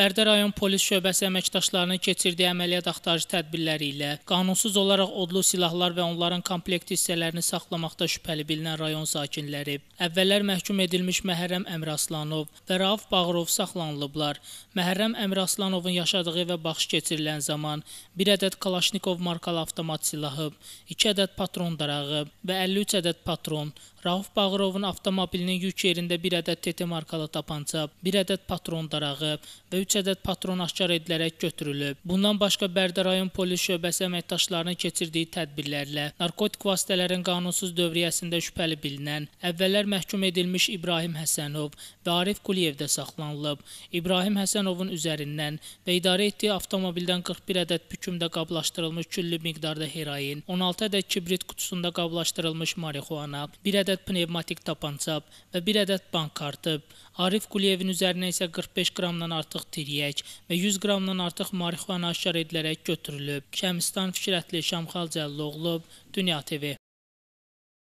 Bərdə rayon polis şöbəsi əməkdaşlarının keçirdiyi əməliyyat axtarıcı tədbirləri ilə qanunsuz olaraq odlu silahlar və onların komplekt hissələrini saxlamaqda şübhəli bilinən rayon sakinləri, əvvəllər məhkum edilmiş Məhərrəm Əmraslanov və Rauf Bağırov saxlanılıblar. Məhərrəm Əmraslanovun yaşadığı və baxış keçirilən zaman 1 ədəd Kalaşnikov markalı avtomat silahı, 2 ədəd patron darağı və 53 ədəd patron, Rauf Bağırovun avtomobilinin yük yerində bir ədəd TT markalı tapança, bir ədəd patron darağı və 3 ədəd patron aşkar edilərək götürülüb. Bundan başqa Bərdə rayon polis şöbəsi əməkdaşlarının keçirdiyi tədbirlərlə narkotik vasitələrin qanunsuz dövriyyəsində şübhəli bilinən, əvvəllər məhkum edilmiş İbrahim Həsənov və Arif Quliyev də saxlanılıb. İbrahim Həsənovun üzərindən və idarə etdiyi avtomobildən 41 ədəd pükümdə qablaşdırılmış küllü miqdarda heroin, 16 ədəd kibrit qutusunda qablaşdırılmış marixuana, 1 ədəd ədəd pnevmatik tapança və 1 ədəd bank kartı, Arif Quliyevin üzərinə isə 45 qramdan artıq tiryək və 100 qramdan artıq marixuana aşkar edilərək götürülüb. Şəmistan Fikrətli Şamxal Cəlloğlu, Dünya TV